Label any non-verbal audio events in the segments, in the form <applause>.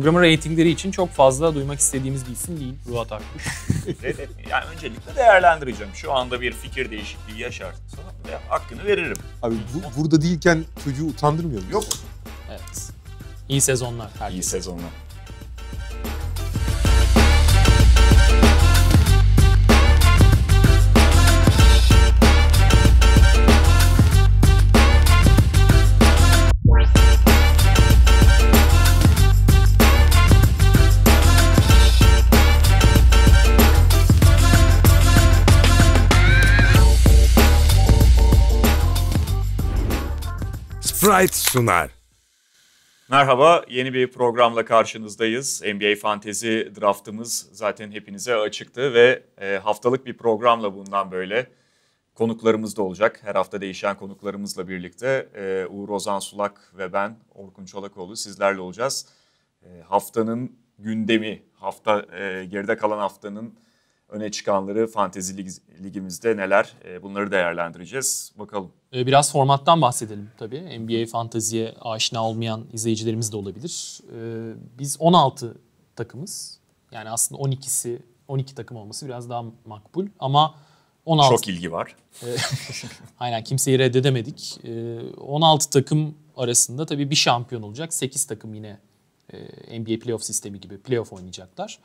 Programın reytingleri için çok fazla duymak istediğimiz bir isim değil Ruat Akkuş. <laughs> yani öncelikle değerlendireceğim. Şu anda bir fikir değişikliği yaşarsa ve hakkını veririm. Abi bu, burada değilken çocuğu utandırmıyor musun? Yok. Evet. İyi sezonlar herkese. İyi sezonlar. Sprite sunar. Merhaba, yeni bir programla karşınızdayız. NBA Fantasy draftımız zaten hepinize açıktı ve e, haftalık bir programla bundan böyle konuklarımız da olacak. Her hafta değişen konuklarımızla birlikte e, Uğur Ozan Sulak ve ben Orkun Çolakoğlu sizlerle olacağız. E, haftanın gündemi, hafta geride kalan haftanın öne çıkanları fantezi lig, ligimizde neler e, bunları değerlendireceğiz. Bakalım. E, biraz formattan bahsedelim tabii. NBA fanteziye aşina olmayan izleyicilerimiz de olabilir. E, biz 16 takımız. Yani aslında 12'si 12 takım olması biraz daha makbul ama 16 çok ilgi var. E, <laughs> aynen kimseyi reddedemedik. 16 e, takım arasında tabii bir şampiyon olacak. 8 takım yine NBA playoff sistemi gibi playoff oynayacaklar.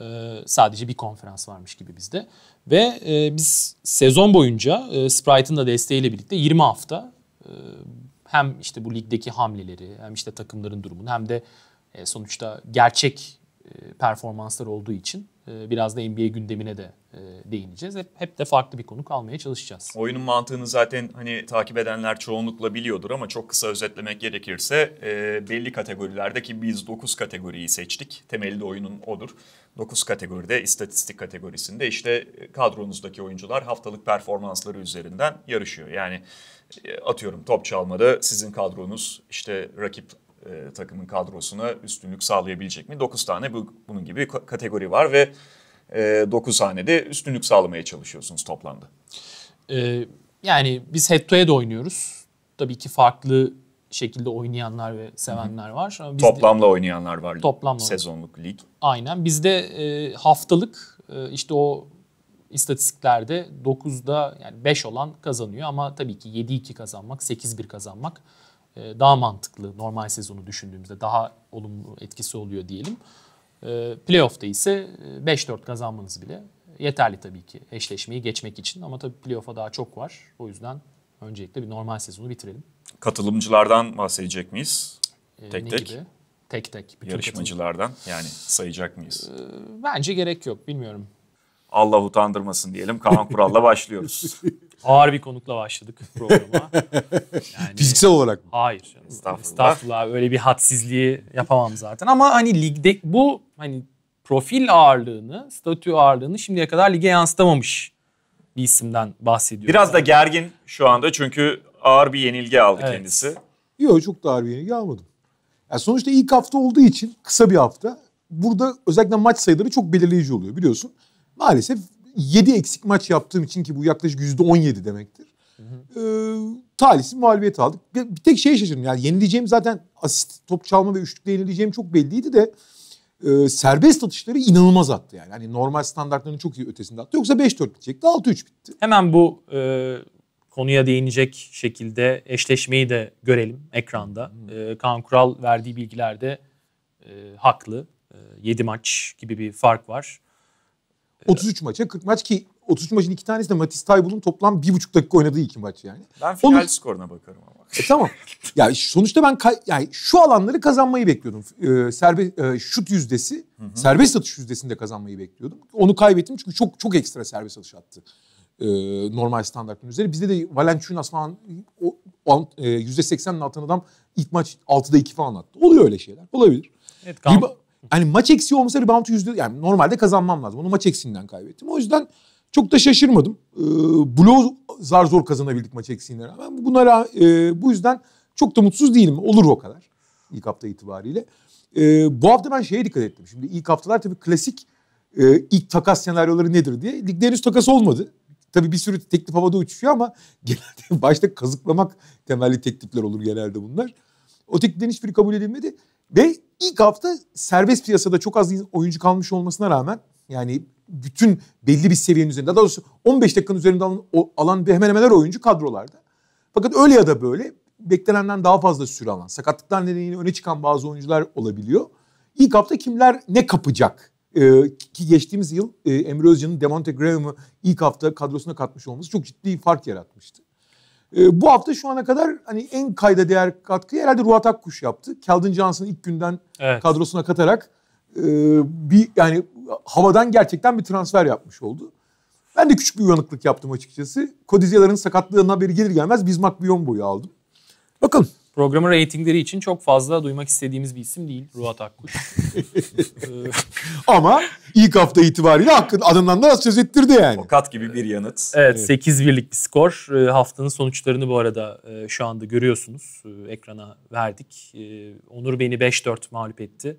E, sadece bir konferans varmış gibi bizde. Ve e, biz sezon boyunca e, Sprite'ın da desteğiyle birlikte 20 hafta e, hem işte bu ligdeki hamleleri hem işte takımların durumunu hem de e, sonuçta gerçek e, performanslar olduğu için ee, biraz da NBA gündemine de e, değineceğiz. Hep, hep de farklı bir konuk almaya çalışacağız. Oyunun mantığını zaten hani takip edenler çoğunlukla biliyordur ama çok kısa özetlemek gerekirse e, belli kategorilerdeki biz 9 kategoriyi seçtik. Temeli de oyunun odur. 9 kategoride istatistik kategorisinde işte kadronuzdaki oyuncular haftalık performansları üzerinden yarışıyor. Yani e, atıyorum top çalmada sizin kadronuz işte rakip e, takımın kadrosuna üstünlük sağlayabilecek mi? 9 tane bu, bunun gibi kategori var ve e, tane de üstünlük sağlamaya çalışıyorsunuz toplamda. Ee, yani biz head to head oynuyoruz. Tabii ki farklı şekilde oynayanlar ve sevenler var. Ama biz toplamla de, oynayanlar var. Toplamla. Sezonluk lig. Aynen. Bizde e, haftalık e, işte o istatistiklerde 9'da yani 5 olan kazanıyor ama tabii ki 7-2 kazanmak, 8-1 kazanmak e, daha mantıklı normal sezonu düşündüğümüzde daha olumlu etkisi oluyor diyelim. E, playoff'ta ise 5-4 e, kazanmanız bile yeterli tabii ki eşleşmeyi geçmek için. Ama tabii playoff'a daha çok var. O yüzden öncelikle bir normal sezonu bitirelim. Katılımcılardan bahsedecek miyiz? Ee, tek tek. Gibi? Tek tek. Bütün Yarışmacılardan katılım. yani sayacak mıyız? bence gerek yok bilmiyorum. Allah utandırmasın diyelim. Kaan Kural'la <laughs> başlıyoruz. Ağır bir konukla başladık programa. Yani, Fiziksel olarak mı? Hayır canım. Estağfurullah. Estağfurullah. Öyle bir hadsizliği yapamam zaten. Ama hani ligde bu hani profil ağırlığını, statü ağırlığını şimdiye kadar lige yansıtamamış bir isimden bahsediyoruz. Biraz da gergin şu anda çünkü ağır bir yenilgi aldı evet. kendisi. Yok çok da ağır bir yenilgi almadım. Yani sonuçta ilk hafta olduğu için kısa bir hafta. Burada özellikle maç sayıları çok belirleyici oluyor biliyorsun maalesef 7 eksik maç yaptığım için ki bu yaklaşık %17 demektir. Hı hı. E, talihsiz mağlubiyet aldık. Bir, tek şey şaşırdım yani yenileceğim zaten asist, top çalma ve üçlükle yenileceğim çok belliydi de e, serbest atışları inanılmaz attı yani. Hani normal standartlarının çok iyi ötesinde attı. Yoksa 5-4 bitecekti 6-3 bitti. Hemen bu e, konuya değinecek şekilde eşleşmeyi de görelim ekranda. Hmm. E, Kaan Kural verdiği bilgilerde e, haklı. E, 7 maç gibi bir fark var. 33 maça 40 maç ki 33 maçın iki tanesi de Matisse Taybul'un toplam bir buçuk dakika oynadığı iki maç yani. Ben final Onun... skoruna bakarım ama. E, tamam. <laughs> ya yani sonuçta ben yani şu alanları kazanmayı bekliyordum. Ee, serbest e, şut yüzdesi, hı hı. serbest atış yüzdesinde kazanmayı bekliyordum. Onu kaybettim çünkü çok çok ekstra serbest atış attı. Ee, normal standartın üzeri. Bizde de Valenciunas falan o, o, e, %80'le atan adam ilk maç 6'da 2 falan attı. Oluyor öyle şeyler. Olabilir. Evet, kamp, yani maç eksiği olmasa reboundu yüzde... Yani normalde kazanmam lazım. Onu maç eksiğinden kaybettim. O yüzden çok da şaşırmadım. E, ee, Blo zar zor kazanabildik maç eksiğine rağmen. Bunlara, e, bu yüzden çok da mutsuz değilim. Olur o kadar. ilk hafta itibariyle. E, bu hafta ben şeye dikkat ettim. Şimdi ilk haftalar tabii klasik e, ilk takas senaryoları nedir diye. Ligde henüz takas olmadı. Tabii bir sürü teklif havada uçuşuyor ama <laughs> genelde başta kazıklamak temelli teklifler olur genelde bunlar. O tekliflerin hiçbiri kabul edilmedi. Ve İlk hafta serbest piyasada çok az oyuncu kalmış olmasına rağmen yani bütün belli bir seviyenin üzerinde daha doğrusu 15 dakikanın üzerinde alan, alan hemen hemen her oyuncu kadrolarda. Fakat öyle ya da böyle beklenenden daha fazla süre alan, sakatlıklar nedeniyle öne çıkan bazı oyuncular olabiliyor. İlk hafta kimler ne kapacak? Ee, ki geçtiğimiz yıl e, Emre Özcan'ın Demonte Graham'ı ilk hafta kadrosuna katmış olması çok ciddi fark yaratmıştı. E, bu hafta şu ana kadar hani en kayda değer katkıyı herhalde Ruat Akkuş yaptı. Keldon Johnson'ı ilk günden evet. kadrosuna katarak e, bir yani havadan gerçekten bir transfer yapmış oldu. Ben de küçük bir uyanıklık yaptım açıkçası. Kodizyaların sakatlığının haberi gelir gelmez Bismarck Biyombo'yu aldım. Bakın Programın reytingleri için çok fazla duymak istediğimiz bir isim değil Ruat Akkuş. <laughs> Ama ilk hafta itibariyle hakkın adından da söz ettirdi yani. Tokat gibi bir yanıt. Evet, evet. 8 birlik bir skor. Ee, haftanın sonuçlarını bu arada e, şu anda görüyorsunuz. Ee, ekrana verdik. Ee, Onur beni 5-4 mağlup etti.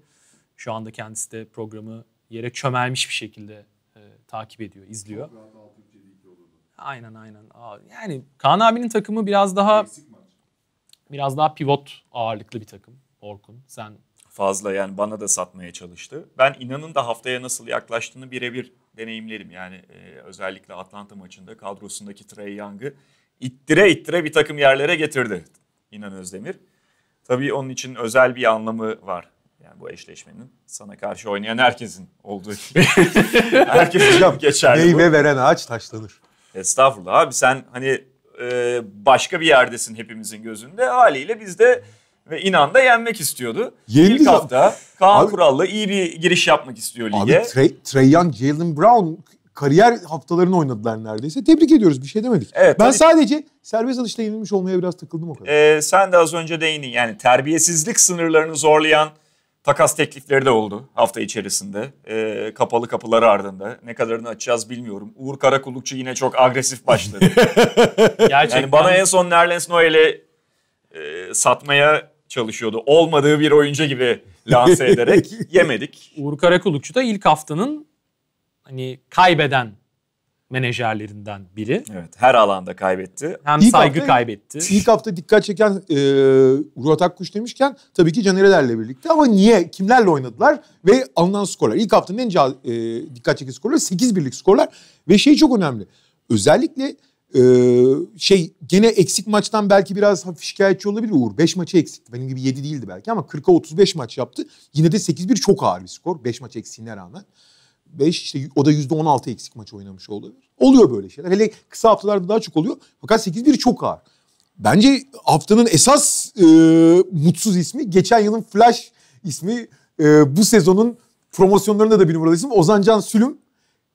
Şu anda kendisi de programı yere çömelmiş bir şekilde e, takip ediyor, izliyor. Aynen aynen. Yani Kaan abinin takımı biraz daha... Eksik biraz daha pivot ağırlıklı bir takım Orkun. Sen fazla yani bana da satmaya çalıştı. Ben inanın da haftaya nasıl yaklaştığını birebir deneyimlerim. Yani e, özellikle Atlanta maçında kadrosundaki Trey Young'ı ittire ittire bir takım yerlere getirdi İnan Özdemir. Tabii onun için özel bir anlamı var. Yani bu eşleşmenin sana karşı oynayan herkesin olduğu gibi. <laughs> Herkes için geçerli Meyve veren ağaç taşlanır. Estağfurullah abi sen hani e, başka bir yerdesin hepimizin gözünde. Haliyle biz de ve inan da yenmek istiyordu. Yenildi İlk hafta Kaan abi, Kural'la iyi bir giriş yapmak istiyor lige. Abi Trey, Young, Jalen Brown kariyer haftalarını oynadılar neredeyse. Tebrik ediyoruz bir şey demedik. Evet, ben hani, sadece serbest alışta yenilmiş olmaya biraz takıldım o kadar. E, sen de az önce değindin yani terbiyesizlik sınırlarını zorlayan Takas teklifleri de oldu hafta içerisinde. E, kapalı kapıları ardında. Ne kadarını açacağız bilmiyorum. Uğur Karakulukçu yine çok agresif başladı. Gerçekten. <laughs> Yani bana en son Nerlens Noel'i e, satmaya çalışıyordu. Olmadığı bir oyuncu gibi lanse <laughs> ederek yemedik. Uğur Karakulukçu da ilk haftanın hani kaybeden menajerlerinden biri. Evet, her alanda kaybetti. Hem ilk saygı hafta, kaybetti. İlk hafta dikkat çeken e, Ruat Akkuş demişken tabii ki Canereler'le birlikte ama niye, kimlerle oynadılar ve alınan skorlar. İlk haftanın en e, dikkat çeken skorları 8 birlik skorlar ve şey çok önemli. Özellikle e, şey gene eksik maçtan belki biraz hafif şikayetçi olabilir Uğur. 5 maçı eksikti. Benim gibi 7 değildi belki ama 40'a 35 maç yaptı. Yine de 8-1 çok ağır bir skor. 5 maç eksiğine rağmen. 5 işte o da %16 eksik maç oynamış olabilir. Oluyor böyle şeyler. Hele kısa haftalarda daha çok oluyor. Fakat 8-1 çok ağır. Bence haftanın esas e, mutsuz ismi geçen yılın Flash ismi e, bu sezonun promosyonlarında da bir numaralı isim Ozan Can Sülüm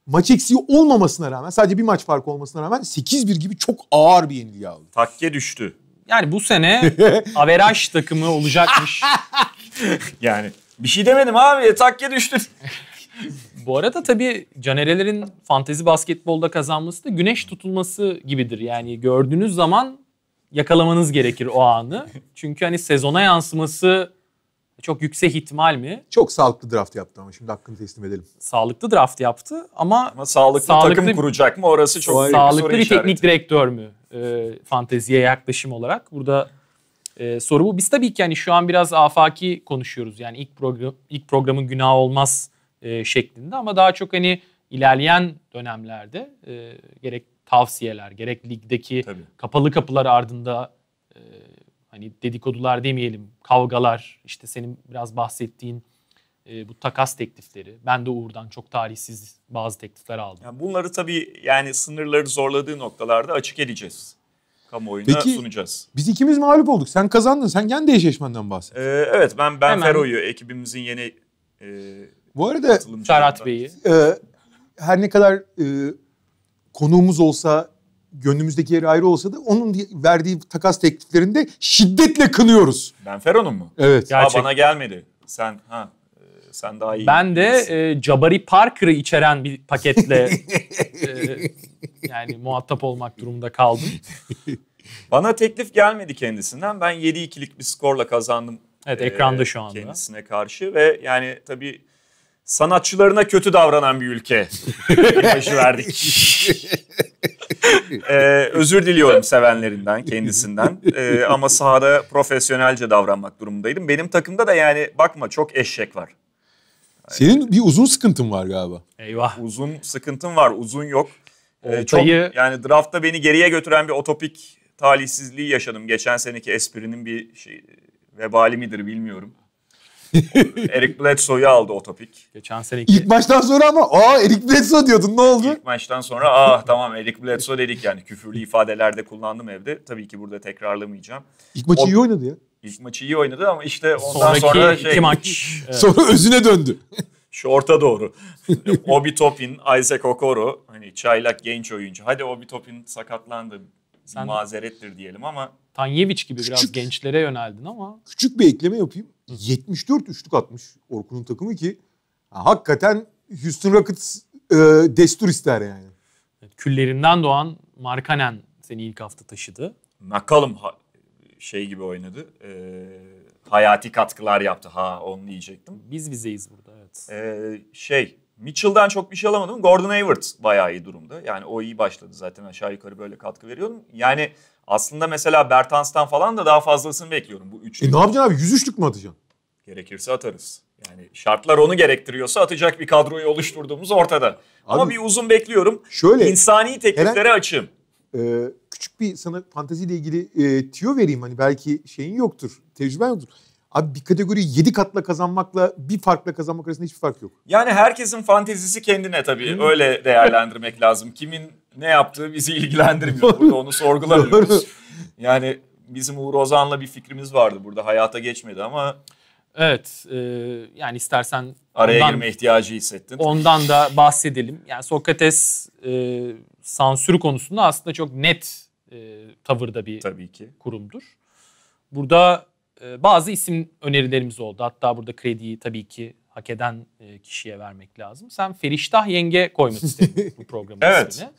maç eksiği olmamasına rağmen sadece bir maç farkı olmasına rağmen 8-1 gibi çok ağır bir yenilgi aldı. Takke düştü. Yani bu sene <laughs> averaj takımı olacakmış. <laughs> yani bir şey demedim abi takke düştü. <laughs> Bu arada tabii Canerelerin fantezi basketbolda kazanması da güneş tutulması gibidir. Yani gördüğünüz zaman yakalamanız gerekir o anı. Çünkü hani sezona yansıması çok yüksek ihtimal mi? Çok sağlıklı draft yaptı ama şimdi hakkını teslim edelim. Sağlıklı draft yaptı ama... Ama sağlıklı, sağlıklı takım kuracak mı orası çok Hayır, Sağlıklı bir işareti. teknik direktör mü e, fanteziye yaklaşım olarak? Burada e, soru bu. Biz tabii ki yani şu an biraz afaki konuşuyoruz. Yani ilk, program, ilk programın günah olmaz e, şeklinde ama daha çok hani ilerleyen dönemlerde e, gerek tavsiyeler gerek ligdeki Tabii. kapalı kapılar ardında e, hani dedikodular demeyelim kavgalar işte senin biraz bahsettiğin e, bu takas teklifleri. Ben de Uğur'dan çok tarihsiz bazı teklifler aldım. Yani bunları tabii yani sınırları zorladığı noktalarda açık edeceğiz. Kamuoyuna Peki, sunacağız. Biz ikimiz mağlup olduk. Sen kazandın. Sen kendi eşleşmenden bahset. Ee, evet ben ben Hemen. Fero'yu ekibimizin yeni e, bu arada Ferhat Bey'i. E, her ne kadar e, konuğumuz olsa gönlümüzdeki yeri ayrı olsa da onun verdiği takas tekliflerinde şiddetle kınıyoruz. Ben Feron'um mu? Evet. Gerçek. bana gelmedi. Sen ha e, sen daha iyi. Ben de e, Jabari Parker'ı içeren bir paketle <laughs> e, yani muhatap olmak durumunda kaldım. <laughs> Bana teklif gelmedi kendisinden. Ben 7-2'lik bir skorla kazandım. Evet ekranda e, şu anda. Kendisine karşı ve yani tabii sanatçılarına kötü davranan bir ülke imajı <laughs> verdik. <laughs> ee, özür diliyorum sevenlerinden, kendisinden. Ee, ama sahada profesyonelce davranmak durumundaydım. Benim takımda da yani bakma çok eşek var. Senin bir uzun sıkıntın var galiba. Eyvah. Uzun sıkıntın var, uzun yok. Ee, çok yani draftta beni geriye götüren bir otopik talihsizliği yaşadım. Geçen seneki esprinin bir şey, vebali midir bilmiyorum. <laughs> Eric Bledsoe'yu aldı o topik. Geçen seneki... İlk maçtan sonra ama aa Eric Bledsoe diyordun ne oldu? İlk maçtan sonra aa tamam Eric Bledsoe dedik yani küfürlü ifadelerde kullandım evde. Tabii ki burada tekrarlamayacağım. İlk maçı o... iyi oynadı ya. İlk maçı iyi oynadı ama işte ondan Sonraki sonra şey... iki maç. <laughs> Sonra özüne döndü. Şu orta doğru. <laughs> Obi Topin, Isaac Okoro hani çaylak genç oyuncu. Hadi Obi Topin sakatlandı. Sen... Mazerettir diyelim ama Tanyeviç gibi küçük, biraz gençlere yöneldin ama. Küçük bir ekleme yapayım. Hı. 74 üçlük atmış Orkun'un takımı ki ha, hakikaten Houston Rockets e, destur ister yani. Evet, küllerinden doğan Markanen seni ilk hafta taşıdı. Nakalım ha, şey gibi oynadı. E, hayati katkılar yaptı. Ha onu diyecektim. Biz bizeyiz burada evet. E, şey Mitchell'dan çok bir şey alamadım. Gordon Hayward bayağı iyi durumda. Yani o iyi başladı zaten aşağı yukarı böyle katkı veriyorum. Yani aslında mesela Bertans'tan falan da daha fazlasını bekliyorum bu üçlü. E ne yapacaksın abi? yüz üçlük mü atacaksın? Gerekirse atarız. Yani şartlar onu gerektiriyorsa atacak bir kadroyu oluşturduğumuz ortada. Abi, Ama bir uzun bekliyorum. Şöyle. İnsani tekliflere açım. E, ee, küçük bir sana fanteziyle ilgili e, tüyo vereyim. Hani belki şeyin yoktur, tecrüben yoktur. Abi bir kategoriyi 7 katla kazanmakla bir farkla kazanmak arasında hiçbir fark yok. Yani herkesin fantezisi kendine tabii. Öyle değerlendirmek lazım. Kimin ne yaptığı bizi ilgilendirmiyor. Burada onu sorgulamıyoruz. yani bizim Uğur Ozan'la bir fikrimiz vardı. Burada hayata geçmedi ama... Evet. E, yani istersen... Araya ondan, girme ihtiyacı hissettin. Ondan da bahsedelim. Yani Sokrates e, sansür konusunda aslında çok net e, tavırda bir Tabii ki. kurumdur. Burada e, bazı isim önerilerimiz oldu. Hatta burada krediyi tabii ki hak eden e, kişiye vermek lazım. Sen Feriştah Yenge koymak istedin <laughs> bu programın evet. ismini.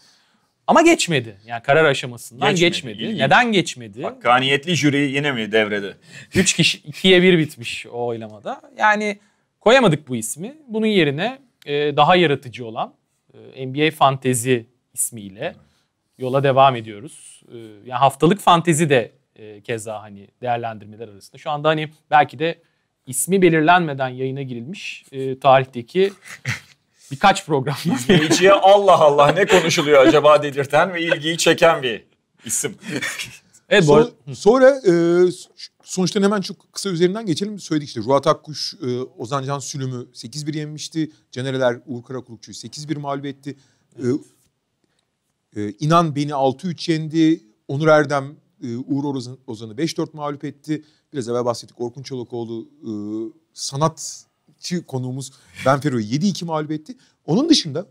Ama geçmedi. Yani karar aşamasından geçmedi. geçmedi. Neden geçmedi? Hakkaniyetli jüri yine mi devrede? 3 kişi 2'ye 1 bitmiş o oylamada. Yani koyamadık bu ismi. Bunun yerine e, daha yaratıcı olan e, NBA Fantezi ismiyle yola devam ediyoruz. E, yani haftalık fantezi de e, keza hani değerlendirmeler arasında. Şu anda hani belki de ismi belirlenmeden yayına girilmiş e, tarihteki <laughs> birkaç program var. <laughs> İzleyiciye Allah Allah ne konuşuluyor acaba dedirten ve ilgiyi çeken bir isim. evet, sonra, sonra e, sonuçtan hemen çok kısa üzerinden geçelim. Söyledik işte Ruat Akkuş, e, Ozan Can Sülüm'ü 8-1 yenmişti. Canereler Uğur Karakulukçu'yu 8-1 mağlup etti. e, e İnan beni 6-3 yendi. Onur Erdem e, Uğur Ozan'ı 5-4 mağlup etti. Biraz evvel bahsettik Orkun Çolakoğlu e, sanat siyasetçi konuğumuz Benfero'yu 7-2 mağlup etti. Onun dışında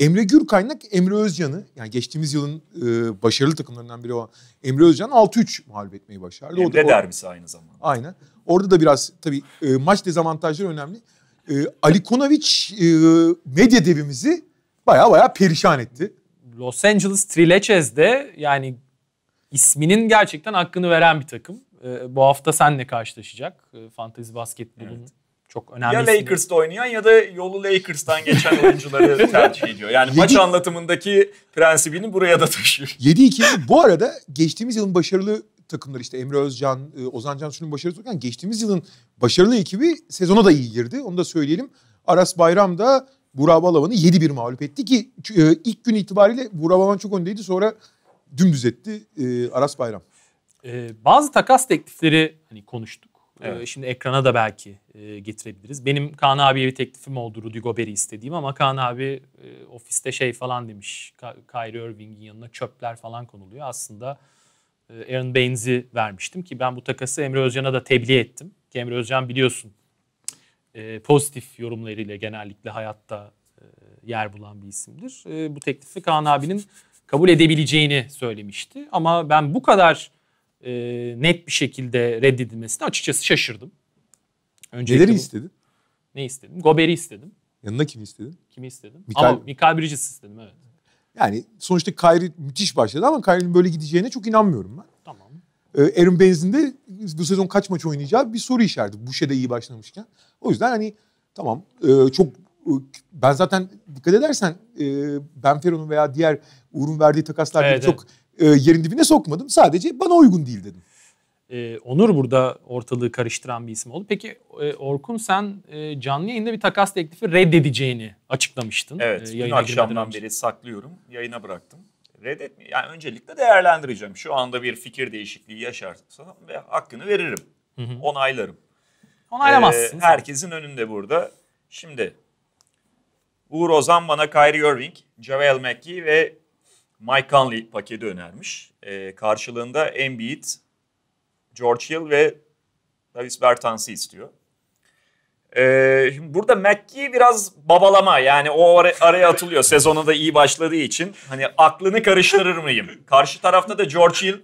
Emre Gürkaynak, Emre Özcan'ı yani geçtiğimiz yılın e, başarılı takımlarından biri olan Emre Özcan 6-3 mağlup etmeyi başardı. Emre o derbisi aynı zamanda. Aynen. Orada da biraz tabii e, maç dezavantajları önemli. E, Ali Konoviç e, medya devimizi baya baya perişan etti. Los Angeles Trileçes'de yani isminin gerçekten hakkını veren bir takım. E, bu hafta senle karşılaşacak e, Fantasy basketbolun. Evet çok önemli. Ya Lakers'ta oynayan ya da yolu Lakers'tan geçen oyuncuları <laughs> tercih ediyor. Yani Yedi... maç anlatımındaki prensibini buraya da taşıyor. 7-2 bu arada geçtiğimiz yılın başarılı takımları işte Emre Özcan, e, Ozan Cansu'nun başarısı olurken geçtiğimiz yılın başarılı ekibi sezona da iyi girdi. Onu da söyleyelim. Aras Bayram da Burak Balaban'ı 7-1 mağlup etti ki e, ilk gün itibariyle Burak Balaban çok öndeydi sonra dümdüz etti e, Aras Bayram. Ee, bazı takas teklifleri hani konuştuk ee, evet. Şimdi ekrana da belki e, getirebiliriz. Benim Kaan abiye bir teklifim oldu Rudy Gobert'i istediğim ama Kaan abi e, ofiste şey falan demiş. Kyrie Irving'in yanına çöpler falan konuluyor. Aslında e, Aaron Baines'i vermiştim ki ben bu takası Emre Özcan'a da tebliğ ettim. Ki Emre Özcan biliyorsun pozitif yorumlarıyla genellikle hayatta yer bulan bir isimdir. Bu teklifi Kaan abinin kabul edebileceğini söylemişti. Ama ben bu kadar e, net bir şekilde reddedilmesine açıkçası şaşırdım. Öncelikle Neleri istedin? Ne istedim? Gober'i istedim. Yanına kimi istedin? Kimi istedim? Mikael... Ama Mikael Bridges istedim evet. Yani sonuçta Kyrie müthiş başladı ama Kyrie'nin böyle gideceğine çok inanmıyorum ben. Tamam. Ee, Aaron Bennes'in de bu sezon kaç maç oynayacağı bir soru işareti. Boucher de iyi başlamışken. O yüzden hani tamam e, çok e, ben zaten dikkat edersen e, Benfero'nun veya diğer Uğur'un verdiği takaslarda evet, çok evet e, yerin dibine sokmadım. Sadece bana uygun değil dedim. Ee, Onur burada ortalığı karıştıran bir isim oldu. Peki e, Orkun sen e, canlı yayında bir takas teklifi reddedeceğini açıklamıştın. Evet, e, dün akşamdan beri saklıyorum. Yayına bıraktım. Reddetme. Yani öncelikle değerlendireceğim. Şu anda bir fikir değişikliği yaşarsa ve hakkını veririm. Hı hı. Onaylarım. Onaylamazsın. Ee, herkesin önünde burada. Şimdi Uğur Ozan bana Kyrie Irving, Javel McGee ve Mike Conley paketi önermiş. E, karşılığında Embiid, George Hill ve Davis Bertans'ı istiyor. Ee, şimdi burada McGee biraz babalama yani o ar- araya atılıyor sezonu da iyi başladığı için. Hani aklını karıştırır mıyım? Karşı tarafta da George Hill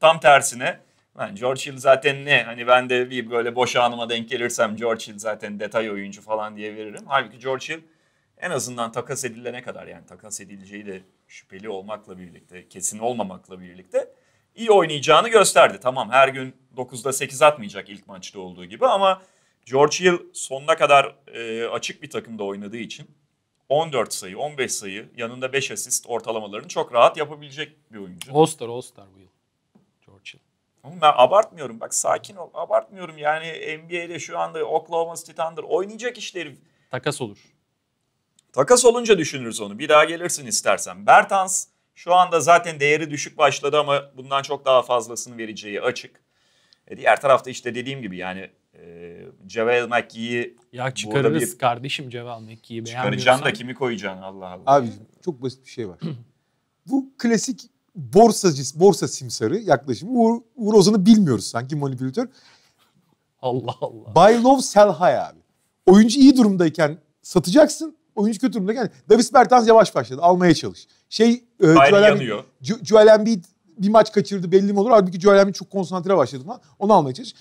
tam tersine. Yani George Hill zaten ne? Hani ben de bir böyle boş anıma denk gelirsem George Hill zaten detay oyuncu falan diye veririm. Halbuki George Hill en azından takas edilene kadar yani takas edileceği de şüpheli olmakla birlikte, kesin olmamakla birlikte iyi oynayacağını gösterdi. Tamam her gün 9'da 8 atmayacak ilk maçta olduğu gibi ama George Hill sonuna kadar e, açık bir takımda oynadığı için 14 sayı, 15 sayı, yanında 5 asist ortalamalarını çok rahat yapabilecek bir oyuncu. All-Star, All-Star bu yıl. George Hill. Ama ben abartmıyorum. Bak sakin ol. Abartmıyorum. Yani NBA'de şu anda Oklahoma City Thunder oynayacak işleri. Takas olur. Takas olunca düşünürüz onu. Bir daha gelirsin istersen. Bertans şu anda zaten değeri düşük başladı ama bundan çok daha fazlasını vereceği açık. E diğer tarafta işte dediğim gibi yani e, Cevel McGee'yi... Ya çıkarırız bir... kardeşim Cevel McGee'yi Çıkaracaksın da kimi koyacaksın Allah Allah. Abi çok basit bir şey var. <clears throat> Bu klasik borsacı, borsa simsarı yaklaşımı. Uğur, Uğur Ozan'ı bilmiyoruz sanki manipülatör. Allah Allah. Buy low sell high abi. Oyuncu iyi durumdayken satacaksın oyuncu kültüründe yani Davis Bertans yavaş başladı. Almaya çalış. Şey e, Joel Embiid, Joel Embiid bir maç kaçırdı belli mi olur? Halbuki Joel Embiid çok konsantre başladı falan. Onu almaya çalış.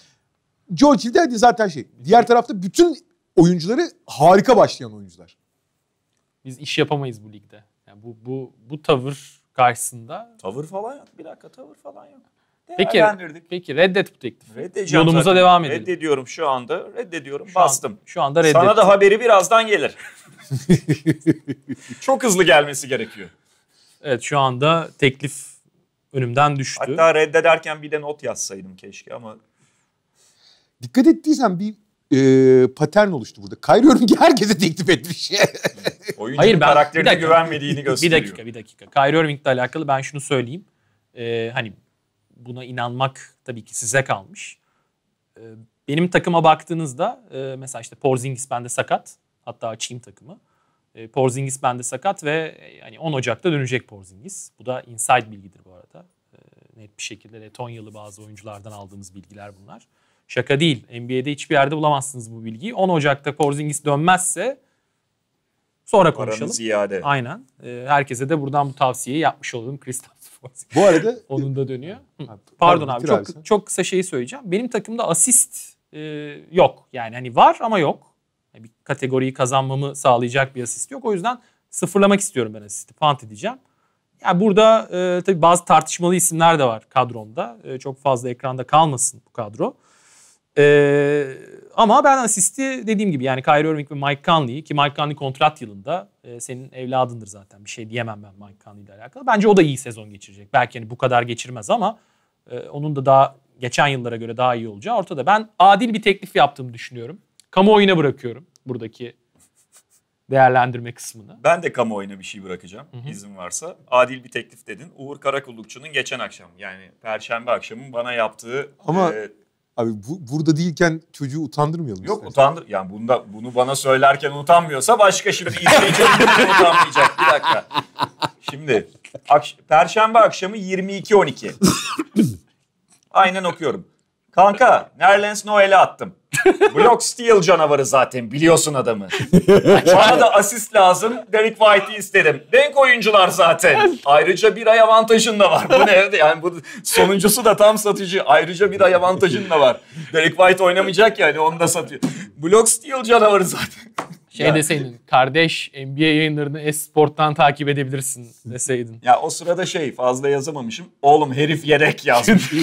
Joe Gilde zaten şey. Diğer tarafta bütün oyuncuları harika başlayan oyuncular. Biz iş yapamayız bu ligde. Yani bu bu bu tavır karşısında. Tavır falan yok. Bir dakika tavır falan yok. Peki, peki reddet bu teklifi. Reddedeceğim Yolumuza zaten. devam edelim. Reddediyorum şu anda. Reddediyorum. Şu Bastım. An, şu anda reddettim. Sana da haberi birazdan gelir. <laughs> Çok hızlı gelmesi gerekiyor. Evet şu anda teklif önümden düştü. Hatta reddederken bir de not yazsaydım keşke ama. Dikkat ettiysen bir e, patern oluştu burada. Kyrie Irving herkese teklif etmiş. <laughs> Oyuncunun Hayır, ben, karakterine dakika, güvenmediğini gösteriyor. Bir dakika bir dakika. Kyrie Irving'le alakalı ben şunu söyleyeyim. Ee, hani buna inanmak tabii ki size kalmış. Ee, benim takıma baktığınızda e, mesela işte Porzingis bende sakat. Hatta açayım takımı. E, Porzingis bende sakat ve yani e, 10 Ocak'ta dönecek Porzingis. Bu da inside bilgidir bu arada. E, net bir şekilde Letonyalı bazı oyunculardan aldığımız bilgiler bunlar. Şaka değil. NBA'de hiçbir yerde bulamazsınız bu bilgiyi. 10 Ocak'ta Porzingis dönmezse Sonra konuşalım. Paranı ziyade. Aynen. Ee, herkese de buradan bu tavsiyeyi yapmış olalım Kristaps <laughs> Bu arada <laughs> onun da dönüyor. Pardon, Pardon abi çok çok kısa şeyi söyleyeceğim. Benim takımda asist e, yok. Yani hani var ama yok. bir kategoriyi kazanmamı sağlayacak bir asist yok. O yüzden sıfırlamak istiyorum ben asisti. Pant edeceğim. Yani burada e, tabii bazı tartışmalı isimler de var kadromda. E, çok fazla ekranda kalmasın bu kadro. Ee, ama ben asisti dediğim gibi yani Kyrie Irving ve Mike Conley ki Mike Conley kontrat yılında e, senin evladındır zaten bir şey diyemem ben Mike Conley ile alakalı. Bence o da iyi sezon geçirecek. Belki hani bu kadar geçirmez ama e, onun da daha geçen yıllara göre daha iyi olacağı ortada. Ben adil bir teklif yaptığımı düşünüyorum. Kamuoyuna bırakıyorum buradaki değerlendirme kısmını. Ben de kamuoyuna bir şey bırakacağım Hı-hı. izin varsa. Adil bir teklif dedin. Uğur Karakullukçu'nun geçen akşam yani perşembe akşamı bana yaptığı Ama e, Abi bu, burada değilken çocuğu utandırmayalım. Yok istersen. utandır. Yani bunda bunu bana söylerken utanmıyorsa başka şimdi izleyicilerim <laughs> utanmayacak. Bir dakika. Şimdi akş Perşembe akşamı 22.12. Aynen okuyorum. Kanka Nerlens Noel'e attım. <laughs> Block Steel canavarı zaten biliyorsun adamı. <laughs> Bana da asist lazım. Derek White'i istedim. Denk oyuncular zaten. Ayrıca bir ay avantajın da var. Bu ne? Yani bu sonuncusu da tam satıcı. Ayrıca bir ay avantajın da var. Derek White oynamayacak yani onu da satıyor. Block Steel canavarı zaten. Şey ya, deseydin kardeş NBA yayınlarını Esport'tan takip edebilirsin deseydin. Ya o sırada şey fazla yazamamışım. Oğlum herif yerek yazmış.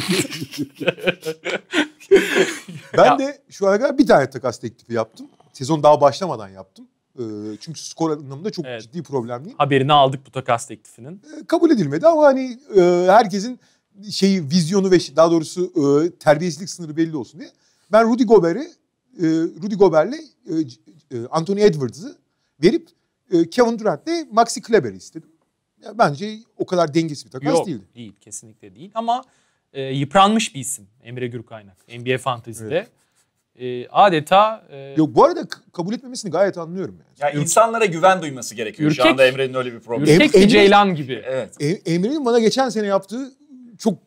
<laughs> ben ya. de şu ana kadar bir tane takas teklifi yaptım. Sezon daha başlamadan yaptım. Ee, çünkü skor anlamında çok evet. ciddi problemliyim. Haberini aldık bu takas teklifinin. Ee, kabul edilmedi ama hani e, herkesin şey vizyonu ve şey, daha doğrusu e, terbiyesizlik sınırı belli olsun diye. Ben Rudy Gobert'i e, Rudy Gobert'le e, Anthony Edwards'ı verip e, Kevin Durant'le Maxi Kleber'i istedim. bence o kadar dengesiz bir takas Yok, değil kesinlikle değil ama e, yıpranmış bir isim Emre Gürkaynak NBA Fantasy'de. Evet. E, adeta... E... Yok bu arada kabul etmemesini gayet anlıyorum. Yani. yani insanlara güven duyması gerekiyor ürkek, şu anda Emre'nin öyle bir problemi. Ürkek em, Ceylan gibi. Evet. Emre'nin bana geçen sene yaptığı çok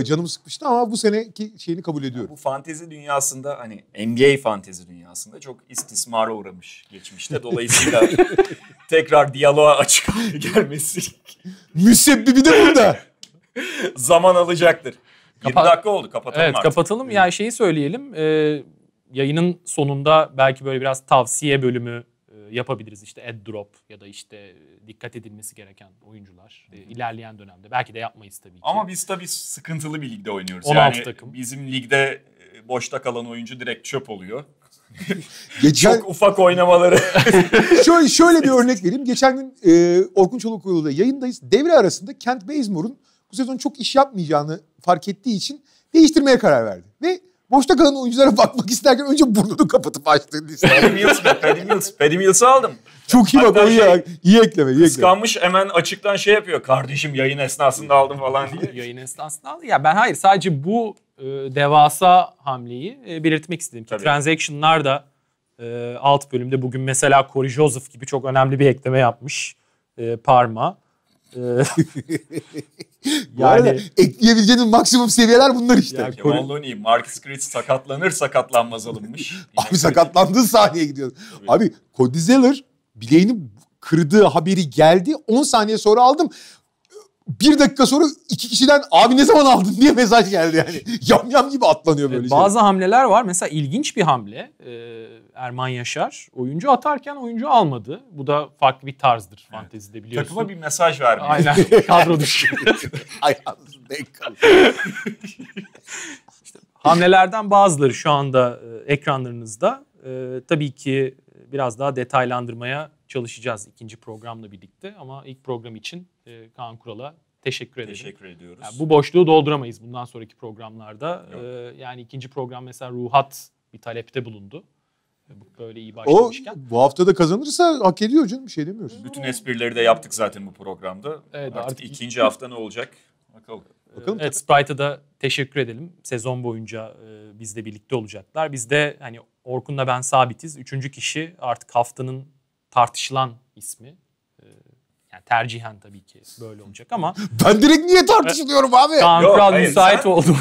e, canımı sıkmıştı ama bu seneki şeyini kabul ediyorum. Bu fantezi dünyasında hani NBA fantezi dünyasında çok istismara uğramış geçmişte. Dolayısıyla <laughs> tekrar diyaloğa açık gelmesi. Müsebbibi de burada. Zaman alacaktır. Kapa- dakika oldu kapatalım evet, artık. Kapatalım. Yani şeyi söyleyelim. E, yayının sonunda belki böyle biraz tavsiye bölümü yapabiliriz. işte ad drop ya da işte dikkat edilmesi gereken oyuncular. E, hı ilerleyen dönemde. Belki de yapmayız tabii ki. Ama biz tabii sıkıntılı bir ligde oynuyoruz. 16 yani takım. Bizim ligde e, boşta kalan oyuncu direkt çöp oluyor. <laughs> Geçen... Çok ufak oynamaları. <laughs> şöyle, şöyle bir örnek vereyim. Geçen gün e, Orkun Çolukoğlu'da yayındayız. Devre arasında Kent Bazemore'un bu sezon çok iş yapmayacağını fark ettiği için değiştirmeye karar verdi. Ve Boşta kalan oyunculara bakmak isterken önce burnunu kapatıp açtığın liste. Paddy Mills, Paddy Mills. Paddy Mills'ı aldım. Çok iyi bak o iyi, şey, iyi ekleme. Iyi kıskanmış ekleme. hemen açıktan şey yapıyor. Kardeşim yayın esnasında aldım falan diye. <laughs> yayın esnasında aldım. Ya ben hayır sadece bu e, devasa hamleyi e, belirtmek istedim. Ki transaction'lar da e, alt bölümde bugün mesela Corey Joseph gibi çok önemli bir ekleme yapmış. E, parma. E, <laughs> <laughs> yani arada ekleyebileceğin maksimum seviyeler bunlar işte. Ya Kemal Looney, Marcus Gritz sakatlanır sakatlanmaz alınmış. <laughs> Abi sakatlandığı sahneye gidiyoruz. Abi Cody Zeller bileğini kırdığı haberi geldi. 10 saniye sonra aldım bir dakika sonra iki kişiden abi ne zaman aldın diye mesaj geldi yani. <laughs> Yam yam gibi atlanıyor böyle. E, şey. Bazı hamleler var. Mesela ilginç bir hamle. Ee, Erman Yaşar oyuncu atarken oyuncu almadı. Bu da farklı bir tarzdır evet. fantezide biliyorsun. Takıma bir mesaj vermiyor. Aynen. <laughs> Kadro dışı. <laughs> Ayağınızı denk hamlelerden bazıları şu anda e, ekranlarınızda. Ee, tabii ki biraz daha detaylandırmaya çalışacağız ikinci programla birlikte ama ilk program için e, Kaan Kural'a teşekkür edelim. Teşekkür ediyoruz. Yani bu boşluğu dolduramayız bundan sonraki programlarda. E, yani ikinci program mesela Ruhat bir talepte bulundu. Ee, böyle iyi başlamışken. O bu haftada kazanırsa hak ediyor canım bir şey demiyoruz. Bütün esprileri de yaptık zaten bu programda. Evet, artık, artık ikinci hafta ne olacak? Bakalım. Bakalım evet, Sprite'a da teşekkür edelim. Sezon boyunca e, bizle birlikte olacaklar. Biz de hani Orkun'la ben sabitiz. Üçüncü kişi artık haftanın tartışılan ismi. Yani tercihen tabii ki böyle olacak ama. ben direkt niye tartışılıyorum abi? Kaan Yok, müsait oldu.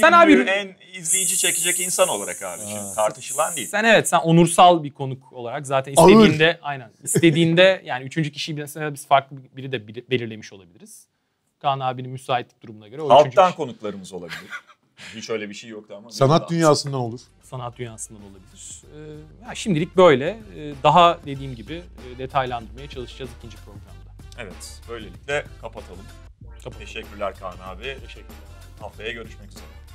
sen abi en izleyici çekecek insan olarak abi şimdi tartışılan değil. Sen evet sen onursal bir konuk olarak zaten istediğinde Ağır. aynen istediğinde yani üçüncü kişiyi mesela biz farklı biri de belirlemiş olabiliriz. Kaan abinin müsaitlik durumuna göre. O Halktan kişi... konuklarımız olabilir. <laughs> Hiç öyle bir şey yoktu ama. Sanat dünyasından olur. Sanat dünyasından olabilir. Ee, ya şimdilik böyle. Ee, daha dediğim gibi e, detaylandırmaya çalışacağız ikinci programda. Evet, böylelikle kapatalım. Kapatalım. Teşekkürler Kaan abi. Teşekkürler. Haftaya görüşmek üzere.